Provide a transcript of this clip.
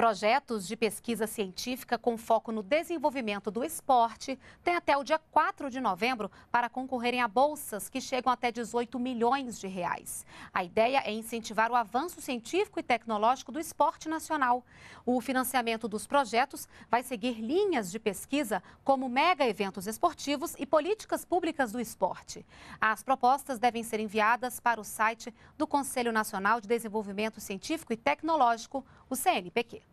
Projetos de pesquisa científica com foco no desenvolvimento do esporte têm até o dia 4 de novembro para concorrerem a bolsas que chegam até 18 milhões de reais. A ideia é incentivar o avanço científico e tecnológico do esporte nacional. O financiamento dos projetos vai seguir linhas de pesquisa como mega eventos esportivos e políticas públicas do esporte. As propostas devem ser enviadas para o site do Conselho Nacional de Desenvolvimento Científico e Tecnológico, o CNPq.